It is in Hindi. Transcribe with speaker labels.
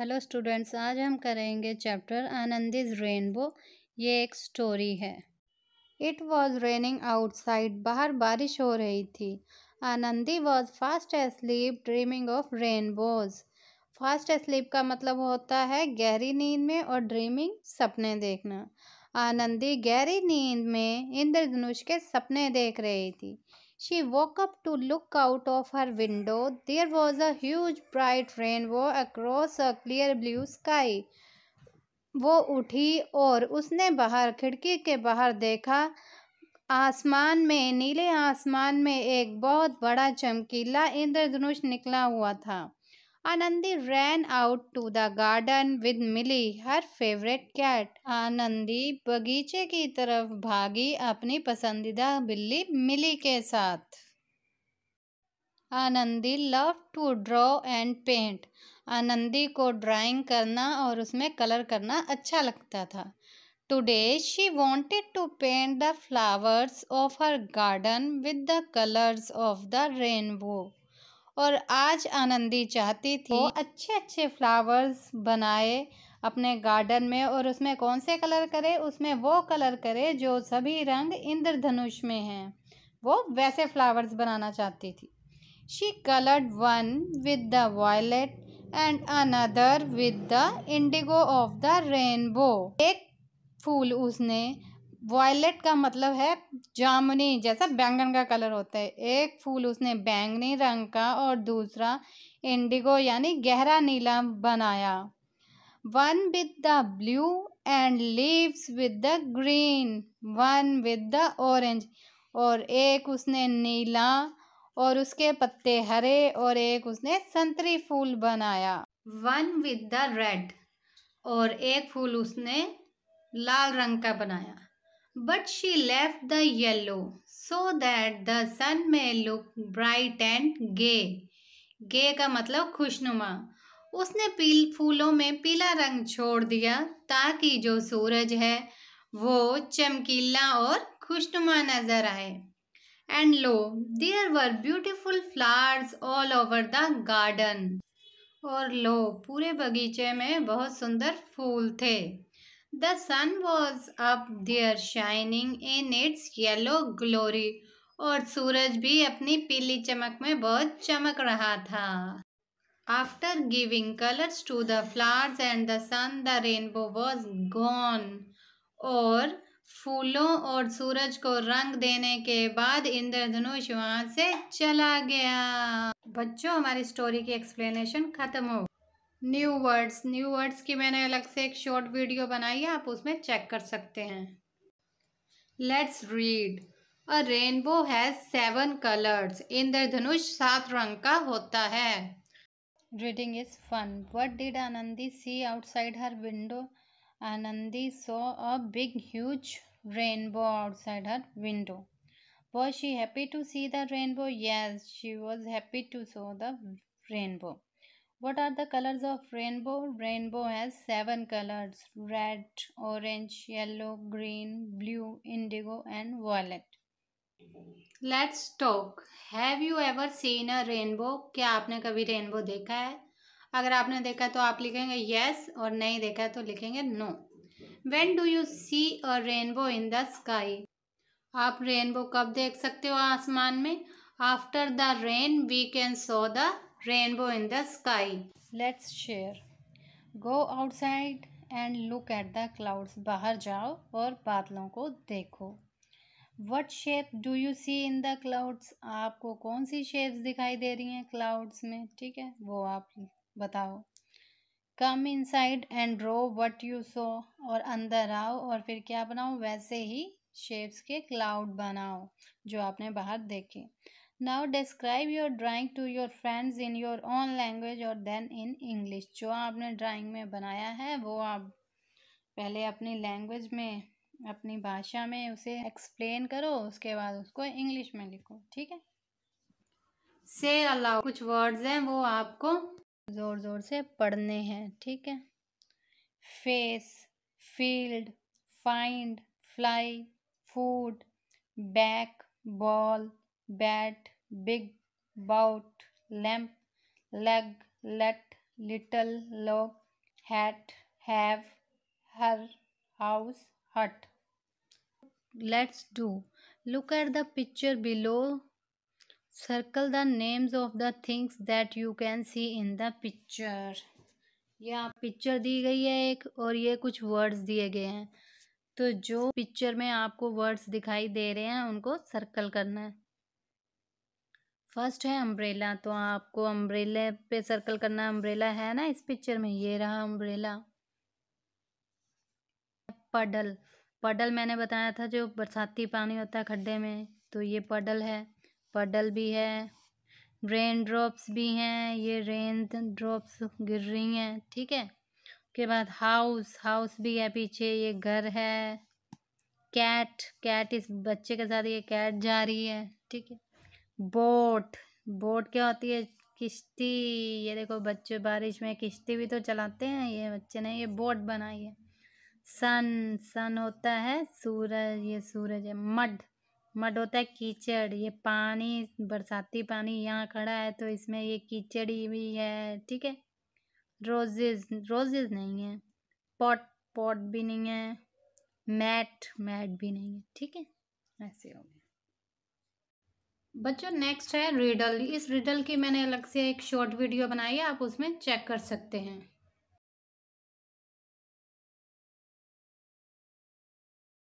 Speaker 1: हेलो स्टूडेंट्स आज हम करेंगे चैप्टर आनंद इज रेनबो ये एक स्टोरी है इट वॉज रेनिंग आउटसाइड बाहर बारिश हो रही थी Anandi was fast asleep dreaming of rainbows fast asleep का मतलब होता है गहरी नींद में और ड्रीमिंग सपने देखना आनंदी गहरी नींद में इंद्रधनुष के सपने देख रही थी She woke up to look out of her window. There was a huge bright rainbow across a clear blue sky. वो उठी और उसने बाहर खिड़की के बाहर देखा आसमान में नीले आसमान में एक बहुत बड़ा चमकीला इंद्रधनुष निकला हुआ था Anandi ran out to the garden with Mili her favourite cat Anandi बगीचे की तरफ भागी अपनी पसंदीदा बिल्ली मिली के साथ Anandi love to draw and paint Anandi को ड्राइंग करना और उसमें कलर करना अच्छा लगता था today she wanted to paint the flowers of her garden with the colours of the rainbow और आज आनंदी चाहती थी वो अच्छे अच्छे फ्लावर्स बनाए अपने गार्डन में और उसमें कौन से कलर करे उसमें वो कलर करे जो सभी रंग इंद्रधनुष में हैं वो वैसे फ्लावर्स बनाना चाहती थी she coloured one with the violet and another with the indigo of the rainbow एक फूल उसने वॉयलेट का मतलब है जामुनी जैसा बैंगन का कलर होता है एक फूल उसने बैंगनी रंग का और दूसरा इंडिगो यानी गहरा नीला बनाया one with the blue and leaves with the green one with the orange और एक उसने नीला और उसके पत्ते हरे और एक उसने संतरी फूल बनाया वन विद द रेड और एक फूल उसने लाल रंग का बनाया but she left the yellow so that the sun may look bright and gay. गे का मतलब खुशनुमा उसने पील फूलों में पीला रंग छोड़ दिया ताकि जो सूरज है वो चमकीला और खुशनुमा नजर आए and lo there were beautiful flowers all over the garden और लो पूरे बगीचे में बहुत सुंदर फूल थे the sun was up there shining in its yellow glory और सूरज भी अपनी पीली चमक में बहुत चमक रहा था after giving colours to the flowers and the sun the rainbow was gone और फूलों और सूरज को रंग देने के बाद इंद्रधनुष वहां से चला गया बच्चों हमारी स्टोरी की एक्सप्लेनेशन खत्म हो न्यू वर्ड्स न्यू वर्ड्स की मैंने अलग से एक शॉर्ट वीडियो बनाई है आप उसमें चेक कर सकते हैं let's read a rainbow has seven colours इंद्रधनुष सात रंग का होता है reading is fun what did Anandi see outside her window Anandi saw a big huge rainbow outside her window was she happy to see the rainbow yes she was happy to saw the rainbow what are the colors of rainbow rainbow has seven colors red orange yellow green blue indigo and violet let's talk have you ever seen a rainbow क्या आपने कभी रेनबो देखा है अगर आपने देखा तो आप लिखेंगे यस yes, और नहीं देखा तो लिखेंगे no when do you see a rainbow in the sky आप रेनबो कब देख सकते हो आसमान में after the rain we can saw the rainbow in the sky. Let's share. Go outside and look at the clouds. bahar jao aur badlon ko dekho What shape do you see in the clouds? aapko kaun si shapes dikhai de rahi hain clouds mein theek hai wo aap batao come inside and draw what you saw और अंदर आओ और फिर क्या बनाओ वैसे ही शेप्स के क्लाउड बनाओ जो आपने बाहर देखे now describe your drawing to your friends in your own language और देन इन इंग्लिश जो आपने ड्राइंग में बनाया है वो आप पहले अपनी लैंग्वेज में अपनी भाषा में उसे एक्सप्लेन करो उसके बाद उसको इंग्लिश में लिखो ठीक है से अलाउ कुछ वर्ड्स हैं वो आपको ज़ोर ज़ोर से पढ़ने हैं ठीक है face field find fly food back ball bat big bout lamp leg let little low hat have her house hut let's do look at the picture below circle the names of the things that you can see in the picture यह पिक्चर दी गई है एक और ये कुछ वर्ड्स दिए गए हैं तो जो पिक्चर में आपको वर्ड्स दिखाई दे रहे हैं उनको सर्कल करना है फर्स्ट है अम्ब्रेला तो आपको अम्ब्रेला पे सर्कल करना अम्ब्रेला है ना इस पिक्चर में ये रहा अम्ब्रेला पडल पडल मैंने बताया था जो बरसाती पानी होता है खड्डे में तो ये पडल है पडल भी है रेन ड्रॉप्स भी हैं ये रेन ड्रॉप्स गिर रही हैं ठीक है उसके बाद हाउस हाउस भी है पीछे ये घर है कैट कैट इस बच्चे के साथ ये कैट जा रही है ठीक है बोट बोट क्या होती है किश्ती ये देखो बच्चे बारिश में किश्ती भी तो चलाते हैं ये बच्चे ने ये बोट बनाई है सन सन होता है सूरज ये सूरज है मड मड होता है कीचड़ ये पानी बरसाती पानी यहाँ खड़ा है तो इसमें ये कीचड़ी भी है ठीक है रोजेज रोजेज नहीं है पॉट पॉट भी नहीं है मैट मैट भी नहीं है ठीक है ऐसे हो गया बच्चों नेक्स्ट है रिडल इस रिडल की मैंने अलग से एक शॉर्ट वीडियो बनाई है आप उसमें चेक कर सकते हैं